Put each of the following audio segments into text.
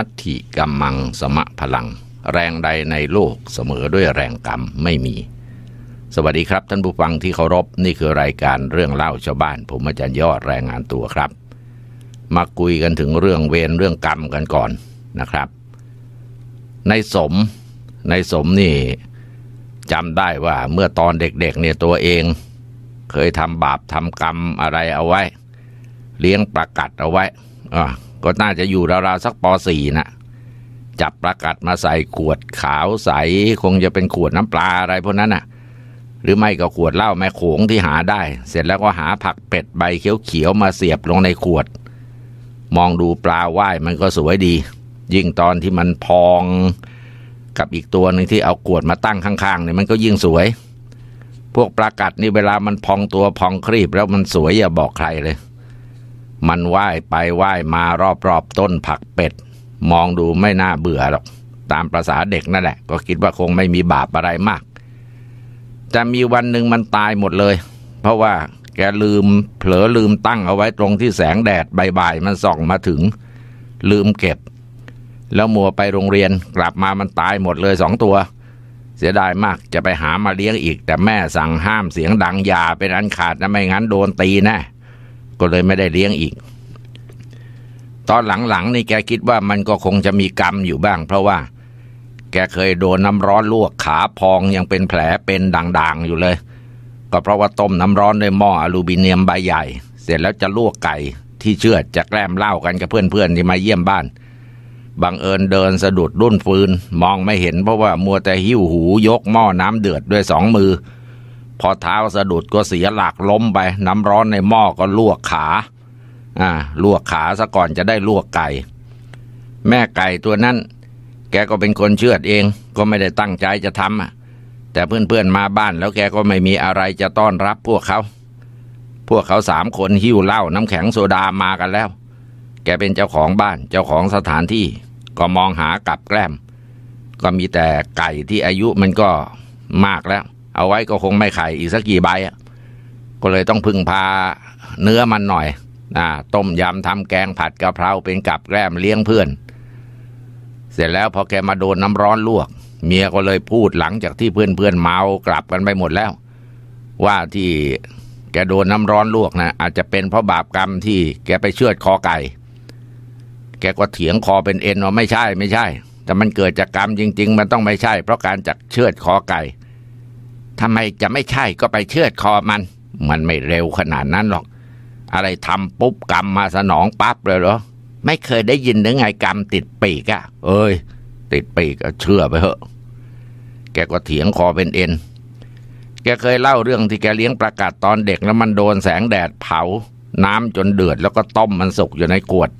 นัตถิกัมมังสมะพลัง แรงใดในโลกเสมอด้วยแรงกรรมไม่มี สวัสดีครับท่านผู้ฟังที่เคารพ นี่คือรายการเรื่องเล่าชาวบ้าน ผมอาจารย์ยอดแรงงานตัวครับมาคุยกันถึงเรื่องเวรเรื่องกรรมกันก่อนนะครับ ในสมในสมนี่จำได้ว่า เมื่อตอนเด็กๆ เนี่ยตัวเอง เคยทำบาปทำกรรมอะไรเอาไว้ เลี้ยงประกัดเอาไว้อ่าก็น่าจะอยู่ราวๆสักป่นะจับประกัดมาใส่ขวด ขาวใสคงจะเป็นขวดน้ำปลาอะไรพวกนั้นน่ะ หรือไม่ก็ขวดเหล้าแม่โขงที่หาได้ เสร็จแล้วก็หาผักเป็ดใบเขียวๆมาเสียบลงในขวด มองดูปลาว่ายมันก็สวยดี ยิ่งตอนที่มันพอง กับอีกตัวหนึ่งที่เอาขวดมาตั้งข้างๆเนี่ยมันก็ยิ่งสวย พวกปลากัดนี่เวลามันพองตัวพองครีบ แล้วมันสวยอย่าบอกใครเลยมันว่ายไปว่ายมารอบๆต้นผักเป็ด มองดูไม่น่าเบื่อหรอก ตามประษาเด็กนั่นแหละ ก็คิดว่าคงไม่มีบาปอะไรมาก จะมีวันหนึ่งมันตายหมดเลย เพราะว่าแกลืมเผลอลืมตั้งเอาไว้ตรงที่แสงแดดใบใบมันส่องมาถึงลืมเก็บ แล้วมัวไปโรงเรียนกลับมามันตายหมดเลยสองตัว เสียดายมากจะไปหามาเลี้ยงอีก แต่แม่สั่งห้ามเสียงดังอย่าเป็นอันขาดนะไม่งั้นโดนตีแนะ่ก็เลยไม่ได้เลี้ยงอีก ตอนหลังๆนี่แกคิดว่ามันก็คงจะมีกรรมอยู่บ้าง เพราะว่าแกเคยโดนน้ำร้อนลวกขาพองยังเป็นแผลเป็นด่างๆอยู่เลย ก็เพราะว่าต้มน้ำร้อนด้วยหม้ออลูมิเนียมใบใหญ่ เสร็จแล้วจะลวกไก่ที่เชือจะแกล้มเล่ากันกับเพื่อนๆที่มาเยี่ยมบ้าน บังเอิญเดินสะดุดรุ่นฟืน มองไม่เห็นเพราะว่ามัวแต่หิ้วหูยกหม้อน้ำเดือดด้วยสองมือพอเท้าสะดุดก็เสียหลักล้มไป น้ำร้อนในหม้อก็ลวกขาอ่าลวกขาซะก่อนจะได้ลวกไก่ แม่ไก่ตัวนั้น แกก็เป็นคนเชื่อดเอง ก็ไม่ได้ตั้งใจจะทำอ่ะแต่เพื่อนๆ มาบ้านแล้วแกก็ไม่มีอะไรจะต้อนรับพวกเขา พวกเขาสามคนหิ้วเหล้าน้ำแข็งโซดามากันแล้ว แกเป็นเจ้าของบ้าน เจ้าของสถานที่ก็มองหากับแกล้ม ก็มีแต่ไก่ที่อายุมันก็มากแล้วเอาไว้ก็คงไม่ไข่อีกสักกี่ใบก็เลยต้องพึ่งพาเนื้อมันหน่อยอต้มยำทำแกงผัดกะเพราเป็นกับแกล้มเลี้ยงเพื่อน เสร็จแล้วพอแกมาโดนน้ำร้อนลวก เมียก็เลยพูดหลังจากที่เพื่อนเพื่อนเมากลับกันไปหมดแล้ว ว่าที่แกโดนน้ำร้อนลวกนะอาจจะเป็นเพราะบาปกรรมที่ แกไปเชือดคอไก่ แกก็เถียงคอเป็นเอ็นว่าไม่ใช่ ไม่ใช่ แต่มันเกิดจากกรรมจริง ๆ มันต้องไม่ใช่ เพราะการจักเชือดคอไก่ทำไมจะไม่ใช่ก็ไปเชือดคอมัน มันไม่เร็วขนาดนั้นหรอก อะไรทำปุ๊บกรรมมาสนองปั๊บเลยเหรอ ไม่เคยได้ยินหรือไงกรรมติดปีกอะเอ้ย ติดปีกเชื่อไปเถอะ แกก็เถียงคอเป็นเอ็น แกเคยเล่าเรื่องที่แกเลี้ยงประกาศตอนเด็กแล้วมันโดนแสงแดดเผา น้ำจนเดือดแล้วก็ต้มมันสุกอยู่ในขวด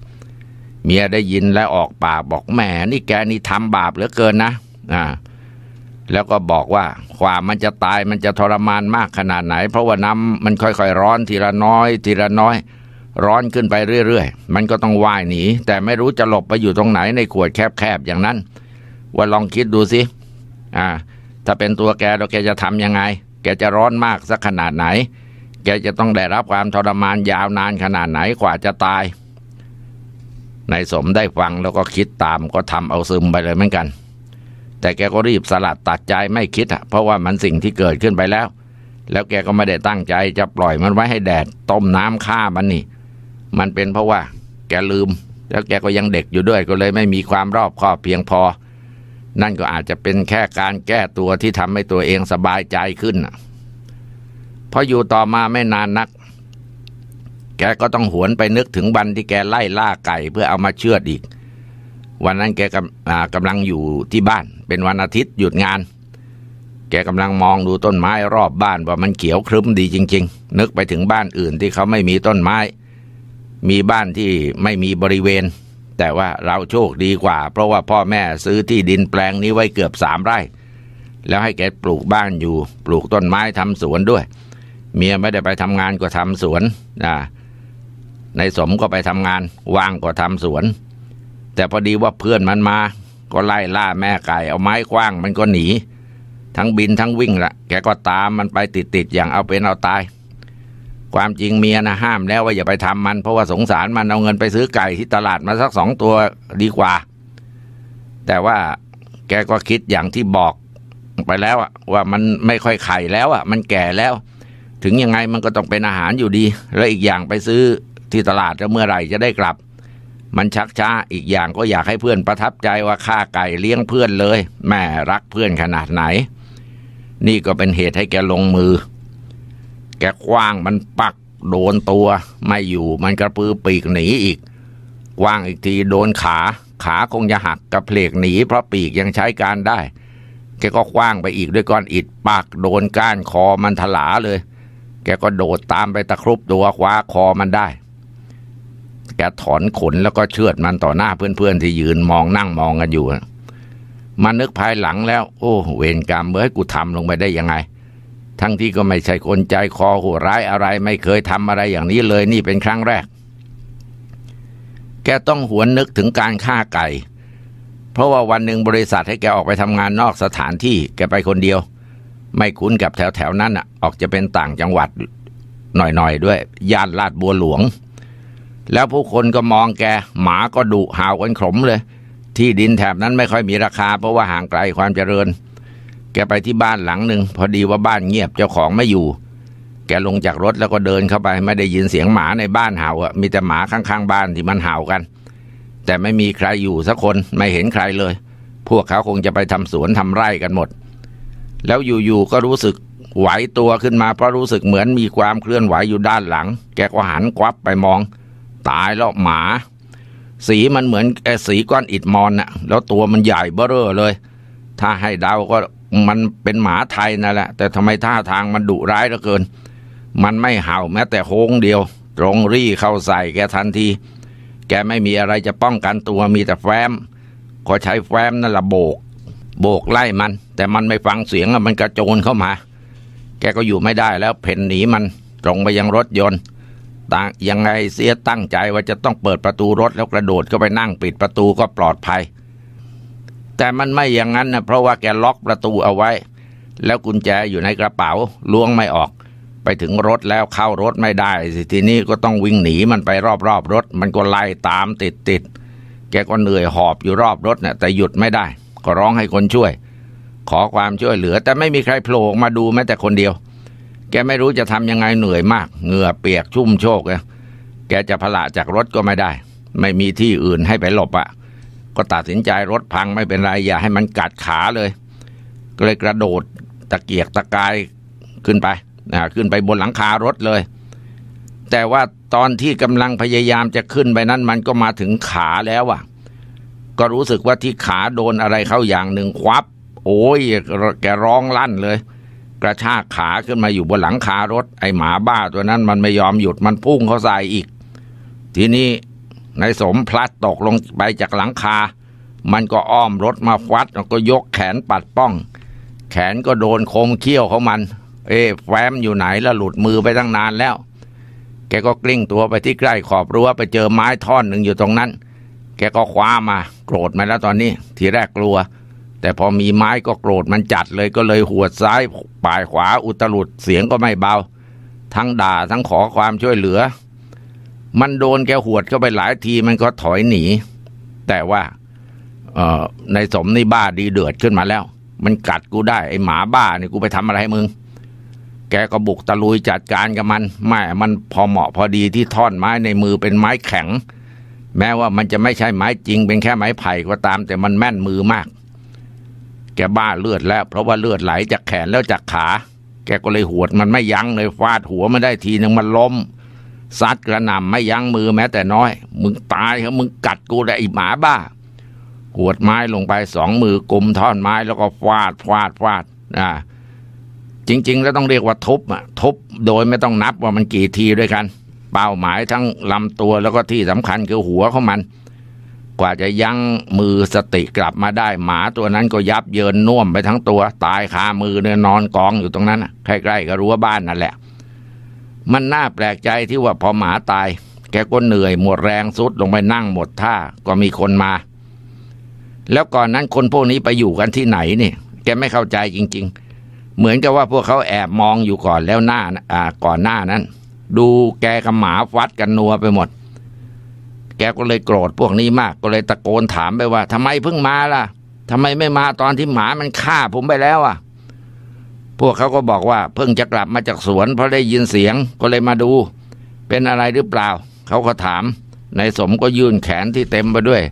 เมียได้ยินแล้วออกปากบอกแหมนี่แกนี่ทำบาปเหลือเกินนะอ่าแล้วก็บอกว่าความมันจะตายมันจะทรมานมากขนาดไหน เพราะว่าน้ำมันค่อยๆร้อนทีละน้อย ทีละน้อย ร้อนขึ้นไปเรื่อยๆมันก็ต้องว่ายหนี แต่ไม่รู้จะหลบไปอยู่ตรงไหน ในขวดแคบๆอย่างนั้น ว่าลองคิดดูสิอ่าถ้าเป็นตัวแกแล้วแกจะทำยังไง แกจะร้อนมากสักขนาดไหน แกจะต้องได้รับความทรมานยาวนานขนาดไหนกว่าจะตายนายสมได้ฟังแล้วก็คิดตามก็ทำเอาซึมไปเลยเหมือนกันแต่แกก็รีบสลัดตัดใจไม่คิดอะเพราะว่ามันสิ่งที่เกิดขึ้นไปแล้ว แล้วแกก็ไม่ได้ตั้งใจจะปล่อยมันไว้ให้แดดต้มน้ำฆ่ามันนี่มันเป็นเพราะว่าแกลืม แล้วแกก็ยังเด็กอยู่ด้วยก็เลยไม่มีความรอบคอบเพียงพอ นั่นก็อาจจะเป็นแค่การแก้ตัวที่ทำให้ตัวเองสบายใจขึ้นพออยู่ต่อมาไม่นานนัก แกก็ต้องหวนไปนึกถึงวันที่แกไล่ล่าไก่ เพื่อเอามาเชือดอีกวันนั้นแกกำกำลังอยู่ที่บ้าน เป็นวันอาทิตย์หยุดงาน แกกำลังมองดูต้นไม้รอบบ้านว่ามันเขียวครึ้มดีจริงๆ นึกไปถึงบ้านอื่นที่เขาไม่มีต้นไม้ มีบ้านที่ไม่มีบริเวณ แต่ว่าเราโชคดีกว่าเพราะว่าพ่อแม่ซื้อที่ดินแปลงนี้ไว้เกือบสามไร่ แล้วให้แกปลูกบ้านอยู่ปลูกต้นไม้ทำสวนด้วย เมียไม่ได้ไปทำงานก็ทำสวนนะในสมก็ไปทำงานว่างก็ทำสวนแต่พอดีว่าเพื่อนมันมาก็ไล่ล่าแม่ไก่เอาไม้กว้างมันก็หนี ทั้งบินทั้งวิ่งละแกก็ตามมันไปติดๆอย่างเอาเป็นเอาตาย ความจริงเมียนะห้ามแล้วว่าอย่าไปทำมันเพราะว่าสงสารมันเอาเงินไปซื้อไก่ที่ตลาดมาสักสองตัวดีกว่า แต่ว่าแกก็คิดอย่างที่บอกไปแล้วว่ามันไม่ค่อยไข่แล้วอ่ะ มันแก่แล้ว ถึงยังไงมันก็ต้องเป็นอาหารอยู่ดี แล้วอีกอย่างไปซื้อที่ตลาดแล้วเมื่อไหร่จะได้กลับมันชักช้าอีกอย่างก็อยากให้เพื่อนประทับใจว่าฆ่าไก่เลี้ยงเพื่อนเลย แม่รักเพื่อนขนาดไหน นี่ก็เป็นเหตุให้แกลงมือ แกคว้างมันปัก โดนตัว ไม่อยู่มันกระปือปีกหนีอีกกว้างอีกทีโดนขา ขาคงจะหักกระเพลกหนีเพราะปีกยังใช้การได้ แกก็คว้างไปอีกด้วยก้อนอิดปักโดนก้านคอมันถลาเลย แกก็โดดตามไปตะครุบตัวคว้าคอมันได้แกถอนขนแล้วก็เชือดมันต่อหน้าเพื่อนๆที่ยืนมองนั่งมองกันอยู่ มันนึกภายหลังแล้ว โอ้ เวรกรรมเมื่อให้กูทำลงไปได้ยังไง ทั้งที่ก็ไม่ใช่คนใจคอหัวร้ายอะไร ไม่เคยทำอะไรอย่างนี้เลยนี่เป็นครั้งแรก แกต้องหวนนึกถึงการฆ่าไก่ เพราะว่าวันหนึ่งบริษัทให้แกออกไปทำงานนอกสถานที่ แกไปคนเดียว ไม่คุ้นกับแถวแถวนั้นอ่ะ ออกจะเป็นต่างจังหวัดหน่อยๆด้วยย่านลาดบัวหลวงแล้วผู้คนก็มองแกหมาก็ดุห่าวกันขมเลย ที่ดินแถบนั้นไม่ค่อยมีราคา เพราะว่าห่างไกลความเจริญ แกไปที่บ้านหลังหนึ่งพอดีว่าบ้านเงียบเจ้าของไม่อยู่ แกลงจากรถแล้วก็เดินเข้าไป ไม่ได้ยินเสียงหมาในบ้านเห่าอ่ะ มีแต่หมาข้าง ๆ บ้านที่มันเห่ากัน แต่ไม่มีใครอยู่สักคนไม่เห็นใครเลย พวกเขาคงจะไปทำสวนทำไร่กันหมด แล้วอยู่ๆก็รู้สึกไหวตัวขึ้นมาเพราะรู้สึกเหมือนมีความเคลื่อนไหวอยู่ด้านหลัง แกก็หันควับไปมองตายแล้วหมา สีมันเหมือนไอ้สีก้อนอิดมอนน่ะแล้วตัวมันใหญ่เบ้อเร่อเลย ถ้าให้เดาก็มันเป็นหมาไทยนั่นแหละ แต่ทำไมท่าทางมันดุร้ายเหลือเกิน มันไม่เห่าแม้แต่โฮงเดียว ตรงรี่เข้าใส่แกทันที แกไม่มีอะไรจะป้องกันตัวมีแต่แฟ้มก็ใช้แฟ้มนั่นละโบก โบกไล่มัน แต่มันไม่ฟังเสียง มันกระโจนเข้ามา แกก็อยู่ไม่ได้แล้วเพ่นหนีมันตรงไปยังรถยนต์ตังยังไงเสียตั้งใจว่าจะต้องเปิดประตูรถแล้วกระโดดก็ไปนั่งปิดประตูก็ปลอดภัย แต่มันไม่อย่างนั้นนะเพราะว่าแกล็อกประตูเอาไว้ แล้วกุญแจอยู่ในกระเป๋าล้วงไม่ออก ไปถึงรถแล้วเข้ารถไม่ได้ สิทีนี้ก็ต้องวิ่งหนีมันไปรอบรอบรถ มันก็ไล่ตามติดติดแกก็เหนื่อยหอบอยู่รอบรถเนะ่ยแต่หยุดไม่ได้ก็ร้องให้คนช่วย ขอความช่วยเหลือแต่ไม่มีใครโผล่มาดูแม้แต่คนเดียวแกไม่รู้จะทำยังไงเหนื่อยมากเหงื่อเปียกชุ่มโชกเลแกจะพละจากรถก็ไม่ได้ ไม่มีที่อื่นให้ไปหลบอะ่ะก็ตัดสินใจรถพังไม่เป็นไร อย่าให้มันกัดขาเลย ก็เลยกระโดดตะเกียกตะกายขึ้นไปนะขึ้นไปบนหลังคารถเลย แต่ว่าตอนที่กำลังพยายามจะขึ้นไปนั้นมันก็มาถึงขาแล้วอะ่ะ ก็รู้สึกว่าที่ขาโดนอะไรเข้าอย่างหนึ่งควับ โอ้ยแกร้องลั่นเลยกระชากขาขึ้นมาอยู่บนหลังคารถไอหมาบ้าตัวนั้นมันไม่ยอมหยุดมันพุ่งเข้าใส่อีก ทีนี้นายสมพลัดตกลงไปจากหลังคา มันก็อ้อมรถมาฟัดแล้วก็ยกแขนปัดป้อง แขนก็โดนคมเขี้ยวของมัน เอ๊แฟ้มอยู่ไหนแล้วหลุดมือไปตั้งนานแล้ว แกก็กลิ้งตัวไปที่ใกล้ขอบรั้วไปเจอไม้ท่อนหนึ่งอยู่ตรงนั้น แกก็คว้ามา โกรธมาแล้วตอนนี้ ทีแรกกลัวแต่พอมีไม้ก็โกรธมันจัดเลยก็เลยหัวซ้ายป่ายขวาอุตรุดเสียงก็ไม่เบา ทั้งด่าทั้งขอความช่วยเหลือ มันโดนแกหวดเข้าไปหลายทีมันก็ถอยหนี แต่ว่าในสมนี่บ้าดีเดือดขึ้นมาแล้ว มันกัดกูได้ไอหมาบ้าเนี่ยกูไปทำอะไรให้มึง แกก็บุกตะลุยจัดการกับมันไม่มันพอเหมาะพอดีที่ท่อนไม้ในมือเป็นไม้แข็ง แม้ว่ามันจะไม่ใช่ไม้จริง เป็นแค่ไม้ไผ่ก็ตาม แต่มันแม่นมือมากแกบ้าเลือดแล้ว เพราะว่าเลือดไหลจากแขนแล้วจากขา แกก็เลยหวด มันไม่ยั้งเลยฟาดหัวมันได้ทีนึงมันล้มซัดกระหน่ำไม่ยั้งมือแม้แต่น้อย มึงตายครับมึงกัดกูได้อีหมาบ้าหวดไม้ลงไปสองมือกลมท่อนไม้แล้วก็ฟาดฟาดฟาดนะจริงๆ แล้วต้องเรียกว่าทุบอ่ะทุบโดยไม่ต้องนับว่ามันกี่ทีด้วยกันเป้าหมายทั้งลำตัวแล้วก็ที่สำคัญคือหัวของมันกว่าจะยั้งมือสติกลับมาได้หมาตัวนั้นก็ยับเยินน่วมไปทั้งตัว ตายคามือเนี่ยนอนกองอยู่ตรงนั้นใกล้ๆก็รั้วบ้านนั่นแหละ มันน่าแปลกใจที่ว่าพอหมาตาย แกก็เหนื่อยหมดแรงสุดลงไปนั่งหมดท่าก็มีคนมา แล้วก่อนนั้นคนพวกนี้ไปอยู่กันที่ไหนนี่แกไม่เข้าใจจริงๆ เหมือนกับว่าพวกเขาแอบมองอยู่ก่อนแล้วหน้าอ่าก่อนหน้านั้น ดูแกกับหมาฟัดกันนัวไปหมดแกก็เลยโกรธพวกนี้มากก็เลยตะโกนถามไปว่า ทำไมเพิ่งมาล่ะ ทำไมไม่มาตอนที่หมามันฆ่าผมไปแล้วอ่ะ พวกเขาก็บอกว่าเพิ่งจะกลับมาจากสวนเพราะได้ยินเสียงก็เลยมาดูเป็นอะไรหรือเปล่า เขาก็ถามนายสมก็ยื่นแขนที่เต็มไปด้วย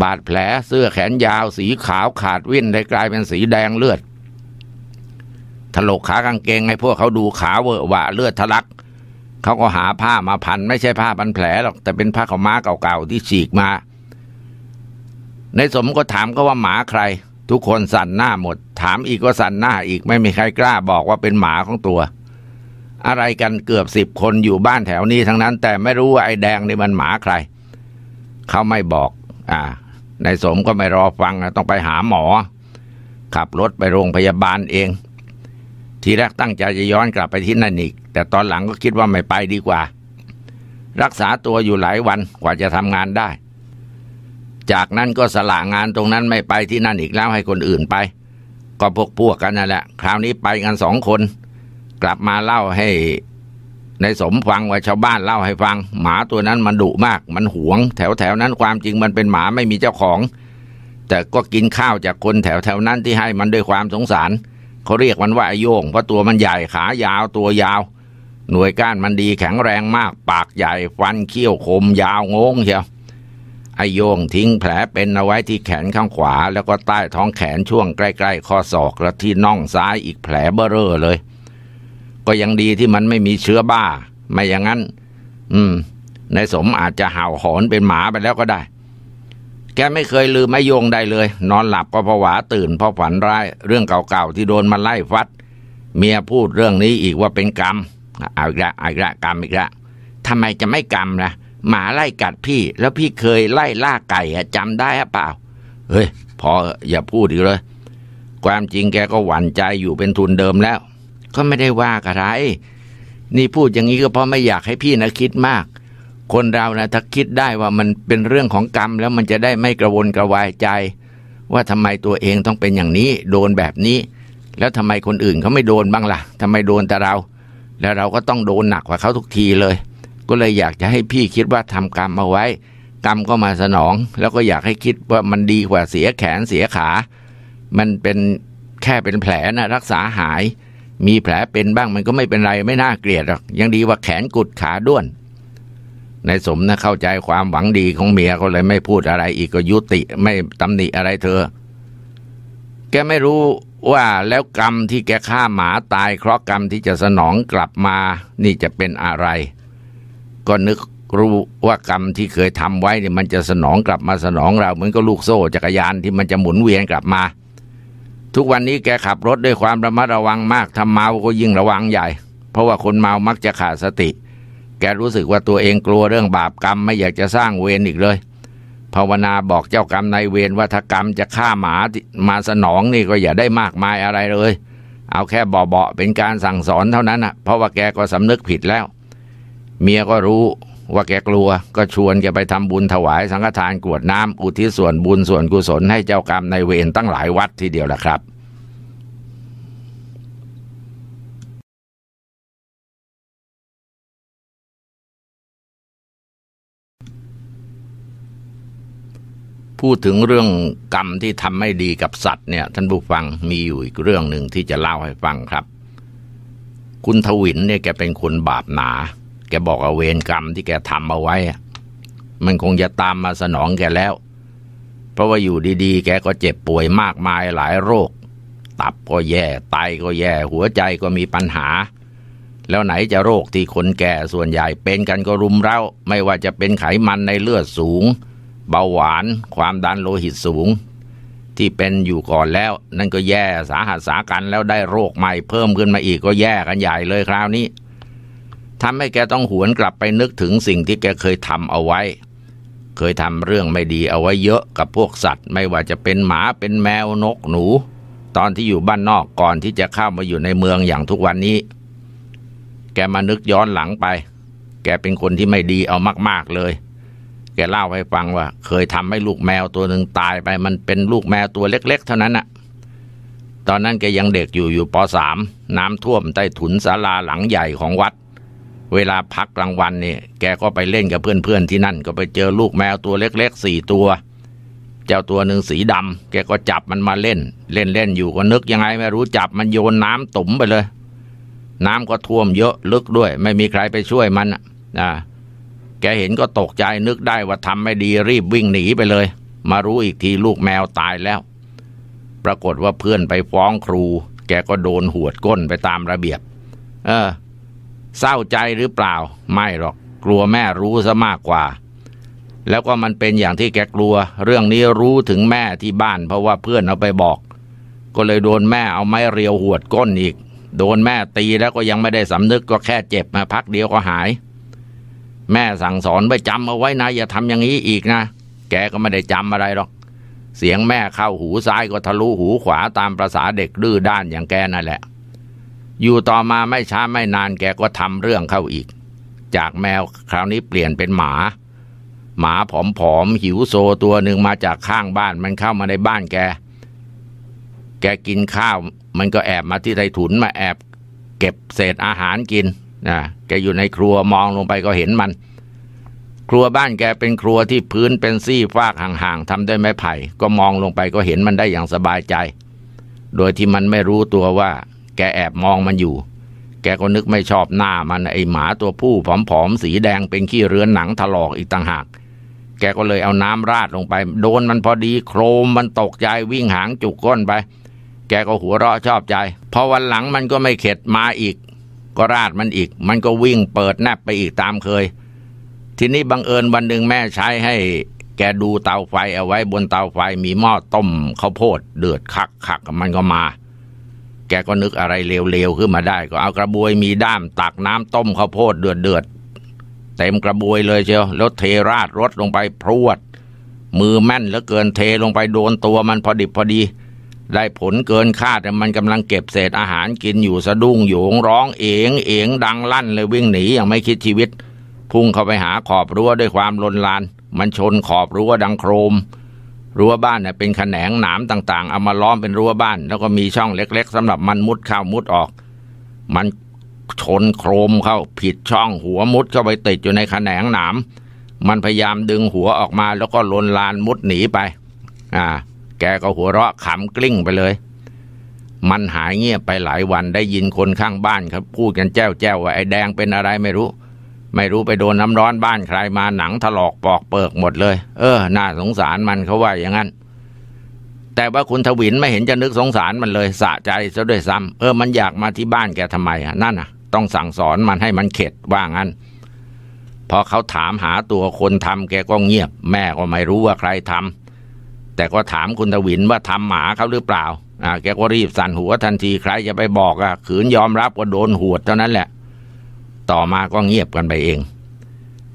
บาดแผลเสื้อแขนยาวสีขาวขาดวิ่นได้กลายเป็นสีแดงเลือดถลกขากางเกงให้พวกเขาดูขาเวอะหวะเลือดทะลักเขาก็หาผ้ามาพันไม่ใช่ผ้าพันแผลหรอก แต่เป็นผ้าของม้าเก่าๆที่ฉีกมาในสมก็ถามก็ว่าหมาใคร ทุกคนสั่นหน้าหมด ถามอีกก็สั่นหน้า อีกไม่มีใครกล้าบอกว่าเป็นหมาของตัว อะไรกันเกือบสิบคนอยู่บ้านแถวนี้ทั้งนั้น แต่ไม่รู้ว่าไอ้แดงนี่มันหมาใครเขาไม่บอก อ่าในสมก็ไม่รอฟังนะต้องไปหาหมอ ขับรถไปโรงพยาบาลเองทีแรกตั้งใจจะย้อนกลับไปที่นั่นอีกแต่ตอนหลังก็คิดว่าไม่ไปดีกว่า รักษาตัวอยู่หลายวันกว่าจะทำงานได้ จากนั้นก็สละงานตรงนั้นไม่ไปที่นั่นอีกแล้วให้คนอื่นไป ก็พวกพวกกันนั่นแหละคราวนี้ไปกันสองคน กลับมาเล่าให้ในสมฟังว่าชาวบ้านเล่าให้ฟัง หมาตัวนั้นมันดุมากมันหวง แถวแถวนั้นความจริงมันเป็นหมาไม่มีเจ้าของ แต่ก็กินข้าวจากคนแถวแถวนั้นที่ให้มันด้วยความสงสาร เขาเรียกมันว่าไอโยง เพราะตัวมันใหญ่ขายาวตัวยาวหน่วยก้านมันดีแข็งแรงมาก ปากใหญ่ฟันเขี้ยวคมยาวงงเชียวไอโยงทิ้งแผลเป็นเอาไว้ที่แขนข้างขวา แล้วก็ใต้ท้องแขนช่วงใกล้ ๆ ข้อศอกและที่น่องซ้ายอีกแผลเบ้อเร่อเลย ก็ยังดีที่มันไม่มีเชื้อบ้า ไม่อย่างนั้น อืมนายสมอาจจะเห่าหอนเป็นหมาไปแล้วก็ได้ แกไม่เคยลืมไอโยงใดเลย นอนหลับก็ผวาตื่นเพราะฝันร้ายเรื่องเก่าๆที่โดนมันไล่ฟัด เมียพูดเรื่องนี้อีกว่าเป็นกรรมเอาอีกละเอาอีกละกรรมอีกละทำไมจะไม่กรรมนะหมาไล่กัดพี่ แล้วพี่เคยไล่ล่าไก่จำได้หรือเปล่าเฮ้ยพออย่าพูดอีกเลย ความจริงแกก็หวั่นใจอยู่เป็นทุนเดิมแล้ว ก็ไม่ได้ว่าอะไร นี่พูดอย่างนี้ก็เพราะไม่อยากให้พี่นะคิดมาก คนเรานะถ้าคิดได้ว่ามันเป็นเรื่องของกรรมแล้วมันจะได้ไม่กระวนกระวายใจ ว่าทำไมตัวเองต้องเป็นอย่างนี้ โดนแบบนี้ แล้วทำไมคนอื่นเขาไม่โดนบ้างละ่ะทำไมโดนแต่เราแล้วเราก็ต้องโดนหนักกว่าเขาทุกทีเลย ก็เลยอยากจะให้พี่คิดว่าทำกรรมเอาไว้ กรรมก็มาสนอง แล้วก็อยากให้คิดว่ามันดีกว่าเสียแขนเสียขา มันเป็นแค่เป็นแผลนะรักษาหายมีแผลเป็นบ้างมันก็ไม่เป็นไรไม่น่าเกลียดหรอกยังดีว่าแขนกุดขาด้วนนายสมนะเข้าใจความหวังดีของเมียก็เลยไม่พูดอะไรอีกก็ยุติไม่ตำหนิอะไรเธอ แกไม่รู้ว่าแล้วกรรมที่แกฆ่าหมาตายเคราะกรรมที่จะสนองกลับมานี่จะเป็นอะไร ก็นึกรู้ว่ากรรมที่เคยทำไว้เนี่ยมันจะสนองกลับมาสนองเราเหมือนกับลูกโซ่ จักรยานที่มันจะหมุนเวียนกลับมา ทุกวันนี้แกขับรถด้วยความระมัดระวังมากทำเมาก็ยิ่งระวังใหญ่ เพราะว่าคนเมามักจะขาดสติ แกรู้สึกว่าตัวเองกลัวเรื่องบาปกรรมไม่อยากจะสร้างเวรอีกเลยภาวนาบอกเจ้ากรรมนายเวรว่าถ้ากรรมจะฆ่าหมามาสนองนี่ก็อย่าได้มากมายอะไรเลย เอาแค่เบาๆเป็นการสั่งสอนเท่านั้นอ่ะเพราะว่าแกก็สำนึกผิดแล้ว เมียก็รู้ว่าแกกลัวก็ชวนแกไปทำบุญถวายสังฆทานกวดน้ำอุทิศส่วนบุญส่วนกุศล ให้เจ้ากรรมนายเวรตั้งหลายวัดทีเดียวแหละครับพูดถึงเรื่องกรรมที่ทำไม่ดีกับสัตว์เนี่ย ท่านผู้ฟังมีอยู่อีกเรื่องหนึ่งที่จะเล่าให้ฟังครับ คุณทวินเนี่ยแกเป็นคนบาปหนา แกบอกเอาเวรกรรมที่แกทำเอาไว้ มันคงจะตามมาสนองแกแล้ว เพราะว่าอยู่ดีๆแกก็เจ็บป่วยมากมายหลายโรค ตับก็แย่ไตก็แย่หัวใจก็มีปัญหา แล้วไหนจะโรคที่คนแก่ส่วนใหญ่เป็นกันก็รุมเร้าไม่ว่าจะเป็นไขมันในเลือดสูงเบาหวานความดันโลหิตสูงที่เป็นอยู่ก่อนแล้วนั่นก็แย่สาหัสสากันแล้วได้โรคใหม่เพิ่มขึ้นมาอีกก็แย่กันใหญ่เลยคราว นี้ทำให้แกต้องหวนกลับไปนึกถึงสิ่งที่แกเคยทำเอาไว้ เคยทำเรื่องไม่ดีเอาไว้เยอะกับพวกสัตว์ ไม่ว่าจะเป็นหมาเป็นแมวนกหนู ตอนที่อยู่บ้านนอกก่อนที่จะเข้ามาอยู่ในเมืองอย่างทุกวันนี้ แกมานึกย้อนหลังไป แกเป็นคนที่ไม่ดีเอามาก ๆเลยแกเล่าให้ฟังว่าเคยทำให้ลูกแมวตัวหนึ่งตายไปมันเป็นลูกแมวตัวเล็ก ๆ เท่านั้นน่ะตอนนั้นแกยังเด็กอยู่ อยู่ปสามน้ำท่วมใต้ถุนศาลาหลังใหญ่ของวัด เวลาพักกลางวันนี่แกก็ไปเล่นกับเพื่อนๆที่นั่น ก็ไปเจอลูกแมวตัวเล็กๆสี่ตัว เจ้าตัวหนึ่งสีดำ แกก็จับมันมาเล่น เล่นเล่นอยู่ก็นึกยังไงไม่รู้จับมันโยนน้ำตุ่มไปเลย น้ำก็ท่วมเยอะลึกด้วย ไม่มีใครไปช่วยมันอ่ะแกเห็นก็ตกใจนึกได้ว่าทำไม่ดีรีบวิ่งหนีไปเลย มารู้อีกทีลูกแมวตายแล้ว ปรากฏว่าเพื่อนไปฟ้องครู แกก็โดนหวดก้นไปตามระเบียบ เออ เศร้าใจหรือเปล่า ไม่หรอก กลัวแม่รู้ซะมากกว่า แล้วก็มันเป็นอย่างที่แกกลัว เรื่องนี้รู้ถึงแม่ที่บ้าน เพราะว่าเพื่อนเอาไปบอก ก็เลยโดนแม่เอาไม้เรียวหวดก้นอีก โดนแม่ตีแล้วก็ยังไม่ได้สำนึกก็แค่เจ็บมาพักเดียวก็หายแม่สั่งสอนไว้จำเอาไว้นะ อย่าทำอย่างนี้อีกนะ แกก็ไม่ได้จำอะไรหรอกเสียงแม่เข้าหูซ้ายก็ทะลุหูขวาตามประษาเด็กดื้อด้านอย่างแกนั่นแหละอยู่ต่อมาไม่ช้าไม่นาน แกก็ทำเรื่องเข้าอีก จากแมวคราวนี้เปลี่ยนเป็นหมา หมาผอมๆหิวโซตัวหนึ่งมาจากข้างบ้านมันเข้ามาในบ้านแก แกกินข้าวมันก็แอบมาที่ไรถุนมาแอบเก็บเศษอาหารกินนะแกอยู่ในครัวมองลงไปก็เห็นมัน ครัวบ้านแกเป็นครัวที่พื้นเป็นซี่ฟากห่าง ๆ ทำด้วยไม้ไผ่ ก็มองลงไปก็เห็นมันได้อย่างสบายใจ โดยที่มันไม่รู้ตัวว่าแกแอบมองมันอยู่ แกก็นึกไม่ชอบหน้ามันไอหมาตัวผู้ผอมๆ สีแดงเป็นขี้เรือนหนังถลอกอีกต่างหาก แกก็เลยเอาน้ำราดลงไป โดนมันพอดี โครมมันตกใจวิ่งหางจุกก้นไป แกก็หัวเราะชอบใจ พอวันหลังมันก็ไม่เข็ดมาอีกก็ราดมันอีก มันก็วิ่งเปิดแนบไปอีกตามเคย ทีนี้บังเอิญวันหนึ่งแม่ใช้ให้ แกดูเตาไฟเอาไว้บนเตาไฟมีหม้อต้ม ข้าวโพดเดือดคักคักมันก็มา แกก็นึกอะไรเร็วๆขึ้นมาได้ก็เอากระบวยมีด้ามตักน้ำต้ม ข้าวโพดเดือดเดือดเต็มกระบวยเลยเชียวแล้วเทราดรถลงไปพรวด มือแม่นเหลือเกินเทลงไปโดนตัวมันพอดิบพอดีพอดีได้ผลเกินคาดแต่มันกำลังเก็บเศษอาหารกินอยู่สะดุ้งโยงร้องเอียงเอ๋งดังลั่น เลยวิ่งหนีอย่างไม่คิดชีวิต พุ่งเข้าไปหาขอบรั้วด้วยความลนลาน มันชนขอบรั้วดังโครมรั้วบ้านเนี่ยเป็นแขนงหนามต่างๆเอามาล้อมเป็นรั้วบ้าน แล้วก็มีช่องเล็ก ๆ สำหรับมันมุดเข้ามุดออก มันชนโครมเข้าผิดช่องหัวมุดเข้าไปติดอยู่ในแขนงหนามมันพยายามดึงหัวออกมา แล้วก็ลนลานมุดหนีไป อ่าแกก็หัวเราะขำกลิ้งไปเลย มันหายเงียบไปหลายวันได้ยินคนข้างบ้าน ครับ พูดกันแจ้วแจ้วว่าไอ้แดงเป็นอะไรไม่รู้ ไม่รู้ไปโดนน้ำร้อนบ้านใครมาหนังถลอกปอกเปิกหมดเลย เออ น่าสงสารมันเขาว่าอย่างนั้น แต่ว่าคุณทวินไม่เห็นจะนึกสงสารมันเลย สะใจซะด้วยซ้ำเออ มันอยากมาที่บ้านแกทำไม อ่ะนั่นน่ะ ต้องสั่งสอนมันให้มันเข็ดว่างั้นพอเขาถามหาตัวคนทำแกก็เงียบ แม่ก็ไม่รู้ว่าใครทำแต่ก็ถามคุณทวินว่าทำหมาเขาหรือเปล่า อ่า แกก็รีบสั่นหัวทันทีใครจะไปบอกอ่ะขืนยอมรับก็โดนหวด เท่านั้นแหละ ต่อมาก็เงียบกันไปเอง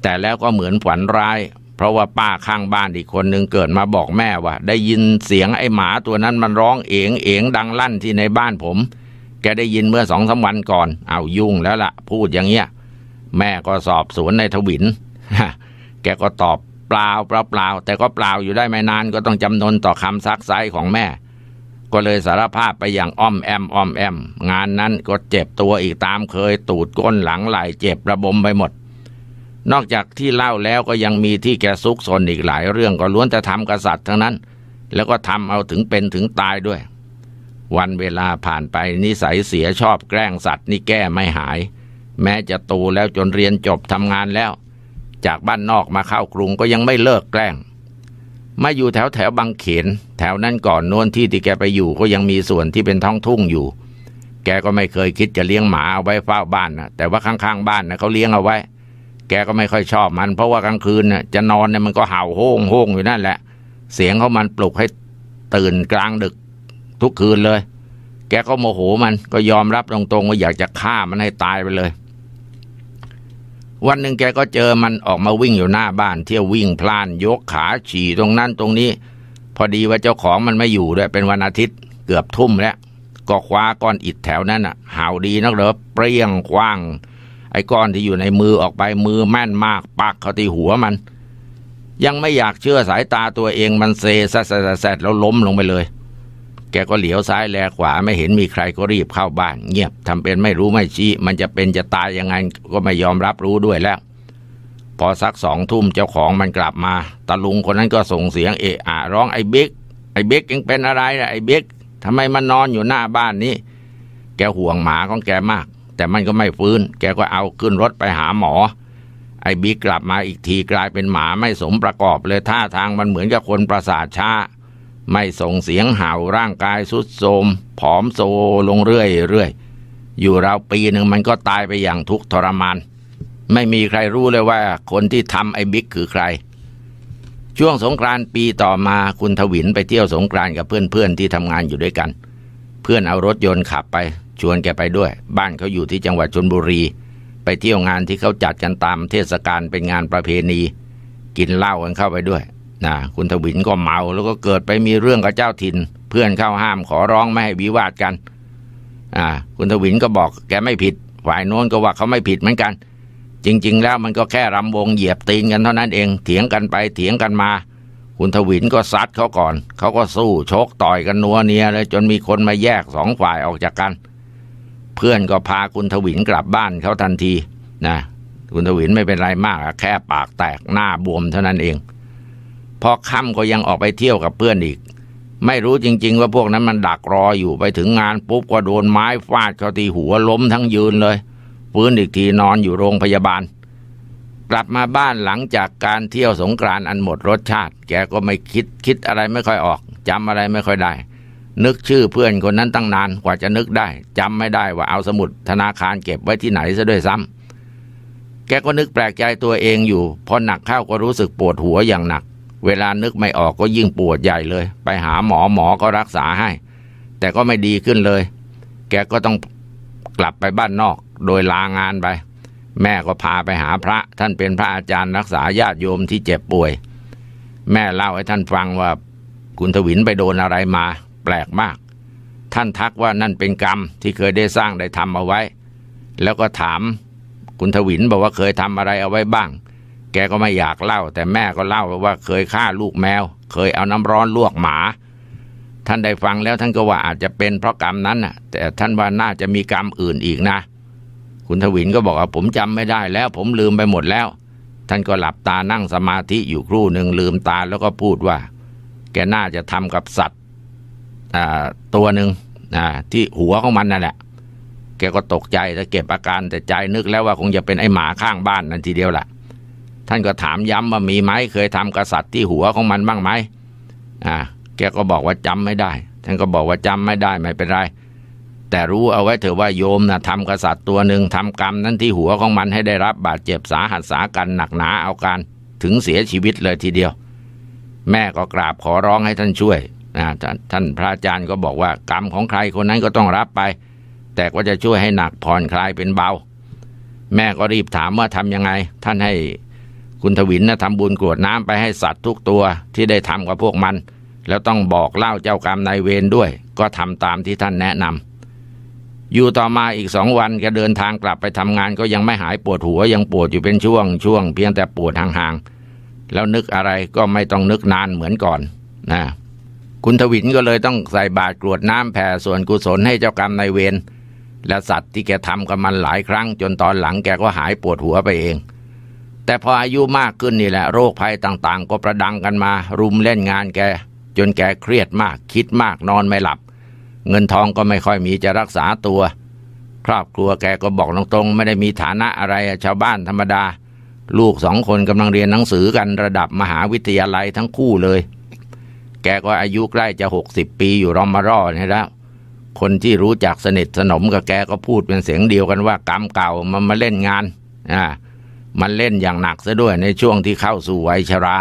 แต่แล้วก็เหมือนฝันร้ายเพราะว่าป้าข้างบ้านอีกคนหนึ่งเกิดมาบอกแม่ว่า ได้ยินเสียงไอ้หมาตัวนั้นมันร้องเองเองดังลั่นที่ในบ้านผม แกได้ยินเมื่อสองสาวันก่อนเอายุ่งแล้วละ่ะพูดอย่างเงี้ยแม่ก็สอบสวนในทวินแกก็ตอบเปล่าเปล่าเปล่าแต่ก็เปล่าอยู่ได้ไม่นานก็ต้องจำนนต่อคำซักไซของแม่ ก็เลยสารภาพไปอย่างอ้อมแอมอ้อมแอมงานนั้นก็เจ็บตัวอีกตามเคย ตูดก้นหลังไหลเจ็บระบมไปหมด นอกจากที่เล่าแล้วก็ยังมีที่แกซุกซนอีกหลายเรื่องก็ล้วนจะทำกษัตริย์ทั้งนั้น แล้วก็ทำเอาถึงเป็นถึงตายด้วย วันเวลาผ่านไปนิสัยเสียชอบแกล้งสัตว์นี่แก้ไม่หาย แม้จะโตแล้วจนเรียนจบทำงานแล้วจากบ้านนอกมาเข้ากรุงก็ยังไม่เลิกแกล้ง มาอยู่แถวแถวบางเขน แถวนั้นก่อน นวนที่ที่แกไปอยู่ก็ยังมีส่วนที่เป็นท้องทุ่งอยู่ แกก็ไม่เคยคิดจะเลี้ยงหมาเอาไว้เฝ้าบ้านนะแต่ว่าข้างๆ บ้านนะเขาเลี้ยงเอาไว้ แกก็ไม่ค่อยชอบมัน เพราะว่ากลางคืนน่ะจะนอนเนี่ยมันก็เห่าโฮงโฮงอยู่นั่นแหละ เสียงเขามันปลุกให้ตื่นกลางดึกทุกคืนเลย แกก็โมโหมันก็ยอมรับตรงๆว่าอยากจะฆ่ามันให้ตายไปเลยวันหนึ่งแกก็เจอมันออกมาวิ่งอยู่หน้าบ้าน เที่ยววิ่งพล่าน ยกขาฉี่ตรงนั้นตรงนี้ พอดีว่าเจ้าของมันไม่อยู่ด้วยเป็นวันอาทิตย์เกือบทุ่มแล้วก็คว้าก้อนอิดแถวนั้นอ่ะหาวดีนักเหรอเปรี้ยงคว้างไอ้ก้อนที่อยู่ในมือออกไปมือแม่นมากปักเขาที่หัวมัน ยังไม่อยากเชื่อสายตาตัวเองมันเซแซดแล้วล้มลงไปเลยแกก็เหลียวซ้ายแลขวาไม่เห็นมีใครก็รีบเข้าบ้านเงียบทำเป็นไม่รู้ไม่ชี้ มันจะเป็นจะตายยังไงก็ไม่ยอมรับรู้ด้วยแล้วพอสักสองทุ่มเจ้าของมันกลับมาตาลุงคนนั้นก็ส่งเสียงเอะอะร้องไอ้บิ๊กไอ้บิ๊กยังเป็นอะไรนะไอ้บิ๊กทำไมมันนอนอยู่หน้าบ้านนี้ แกห่วงหมาของแกมาก แต่มันก็ไม่ฟื้น แกก็เอาขึ้นรถไปหาหมอไอ้บิ๊กกลับมาอีกทีกลายเป็นหมาไม่สมประกอบเลยท่าทางมันเหมือนกับคนประสาทชา้าไม่ส่งเสียงห่าร่างกายสุดโทมผอมโซลงเรื่อยเรื่อยอยู่ราวปีหนึ่งมันก็ตายไปอย่างทุกทรมาน ไม่มีใครรู้เลยว่า คนที่ทำไอ้บิ๊กคือใคร ช่วงสงกรานต์ปีต่อมาคุณทวินไปเที่ยวสงกรานต์กับเพื่อนๆที่ทำงานอยู่ด้วยกัน เพื่อนเอารถยนต์ขับไปชวนแกไปด้วย บ้านเขาอยู่ที่จังหวัดชนบุรี ไปเที่ยวงานที่เขาจัดกันตามเทศกาลเป็นงานประเพณี กินเหล้ากันเข้าไปด้วยนะคุณทวินก็เมาแล้วก็เกิดไปมีเรื่องกับเจ้าถิ่นเพื่อนเข้าห้ามขอร้องไม่ให้วิวาทกันอ่าคุณทวินก็บอกแกไม่ผิด ฝ่ายโน้นก็ว่าเขาไม่ผิดเหมือนกัน จริงๆแล้วมันก็แค่รำวงเหยียบตีนกันเท่านั้นเองเถียงกันไปเถียงกันมาคุณทวินก็ซัดเขาก่อน เขาก็สู้ชกต่อยกันนัวเนียเลยจนมีคนมาแยกสองฝ่ายออกจากกัน เพื่อนก็พาคุณทวินกลับบ้านเขาทันทีนะคุณทวินไม่เป็นไรมากแค่ปากแตกหน้าบวมเท่านั้นเองพอค่ำก็ยังออกไปเที่ยวกับเพื่อนอีก ไม่รู้จริง ๆว่าพวกนั้นมันดักรออยู่ไปถึงงาน ปุ๊บก็โดนไม้ฟาดเขาตีหัวล้มทั้งยืนเลยฟื้นอีกทีนอนอยู่โรงพยาบาล กลับมาบ้านหลังจากการเที่ยวสงกรานอันหมดรสชาติ แกก็ไม่คิด คิดอะไรไม่ค่อยออกจำอะไรไม่ค่อยได้ นึกชื่อเพื่อนคนนั้นตั้งนานกว่าจะนึกได้จำไม่ได้ว่าเอาสมุด ธนาคารเก็บไว้ที่ไหนซะด้วยซ้ำแกก็นึกแปลกใจตัวเองอยู่ พอหนักเข้าก็รู้สึกปวดหัวอย่างหนักเวลานึกไม่ออกก็ยิ่งปวดใหญ่เลย ไปหาหมอหมอก็รักษาให้ แต่ก็ไม่ดีขึ้นเลย แกก็ต้องกลับไปบ้านนอกโดยลางานไป แม่ก็พาไปหาพระ ท่านเป็นพระอาจารย์ รักษาญาติโยมที่เจ็บป่วย แม่เล่าให้ท่านฟังว่าคุณทวินไปโดนอะไรมาแปลกมาก ท่านทักว่านั่นเป็นกรรมที่เคยได้สร้างได้ทำเอาไว้ แล้วก็ถามคุณทวินบอกว่าเคยทำอะไรเอาไว้บ้างแกก็ไม่อยากเล่า แต่แม่ก็เล่าว่าเคยฆ่าลูกแมวเคยเอาน้ำร้อนลวกหมา ท่านได้ฟังแล้วท่านก็ว่าอาจจะเป็นเพราะกรรมนั้นน่ะ แต่ท่านว่าน่าจะมีกรรมอื่นอีกนะคุณทวินก็บอกว่าผมจำไม่ได้แล้ว ผมลืมไปหมดแล้ว ท่านก็หลับตานั่งสมาธิอยู่ครู่หนึ่งลืมตาแล้วก็พูดว่า แกน่าจะทำกับสัตว์ตัวหนึ่งที่หัวของมันนั่นแหละแกก็ตกใจแต่เก็บอาการแต่ใจนึกแล้วว่าคงจะเป็นไอหมาข้างบ้านนั่นทีเดียวแหละท่านก็ถามย้ำว่ามีไหมเคยทำกษัตริย์ที่หัวของมันบ้างไหม อ่าแกก็บอกว่าจำไม่ได้ ท่านก็บอกว่าจำไม่ได้ไม่เป็นไร แต่รู้เอาไว้เถอะว่าโยมนะทำกษัตริย์ตัวหนึ่งทำกรรมนั้นที่หัวของมันให้ได้รับบาดเจ็บสาหัสสากันหนักหนาเอาการถึงเสียชีวิตเลยทีเดียว แม่ก็กราบขอร้องให้ท่านช่วยนะท่านพระอาจารย์ก็บอกว่ากรรมของใครคนนั้นก็ต้องรับไป แต่ก็จะช่วยให้หนักผ่อนคลายเป็นเบา แม่ก็รีบถามว่าทำยังไง ท่านให้คุณทวินนะทำบุญกรวดน้ำไปให้สัตว์ทุกตัวที่ได้ทำกับพวกมัน แล้วต้องบอกเล่าเจ้ากรรมนายเวรด้วยก็ทำตามที่ท่านแนะนำ อยู่ต่อมาอีกสองวันแกเดินทางกลับไปทำงานก็ยังไม่หายปวดหัวยังปวดอยู่เป็นช่วงช่วงเพียงแต่ปวดห่างๆแล้วนึกอะไรก็ไม่ต้องนึกนานเหมือนก่อนนะคุณทวินก็เลยต้องใส่บาตรกรวดน้ำแผ่ส่วนกุศลให้เจ้ากรรมนายเวรและสัตว์ที่แกทำกับมันหลายครั้ง จนตอนหลังแกก็หายปวดหัวไปเองแต่พออายุมากขึ้นนี่แหละโรคภัยต่างๆ ก็ประดังกันมา รุมเล่นงานแก จนแกเครียดมากคิดมากนอนไม่หลับ เงินทองก็ไม่ค่อยมีจะรักษาตัว ครอบครัวแกก็บอกตรง ๆ ไม่ได้มีฐานะอะไรชาวบ้านธรรมดา ลูกสองคนกำลังเรียนหนังสือกันระดับมหาวิทยาลัยทั้งคู่เลย แกก็อายุใกล้จะหกสิบปีอยู่รอมารอนี่แล้วคนที่รู้จักสนิทสนมกับแกก็พูดเป็นเสียงเดียวกันว่ากรรมเก่ามันมาเล่นงานอ่ามันเล่นอย่างหนักซะด้วยในช่วงที่เข้าสู่วัยชรา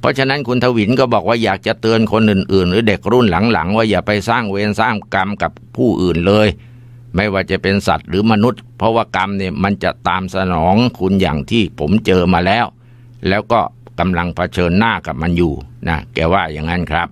เพราะฉะนั้นคุณทวินก็บอกว่าอยากจะเตือนคนอื่นๆ หรือเด็กรุ่นหลังๆ ว่าอย่าไปสร้างเวรสร้างกรรมกับผู้อื่นเลย ไม่ว่าจะเป็นสัตว์หรือมนุษย์ เพราะว่ากรรมเนี่ยมันจะตามสนองคุณอย่างที่ผมเจอมาแล้ว แล้วก็กำลังเผชิญหน้ากับมันอยู่นะแกว่าอย่างนั้นครับ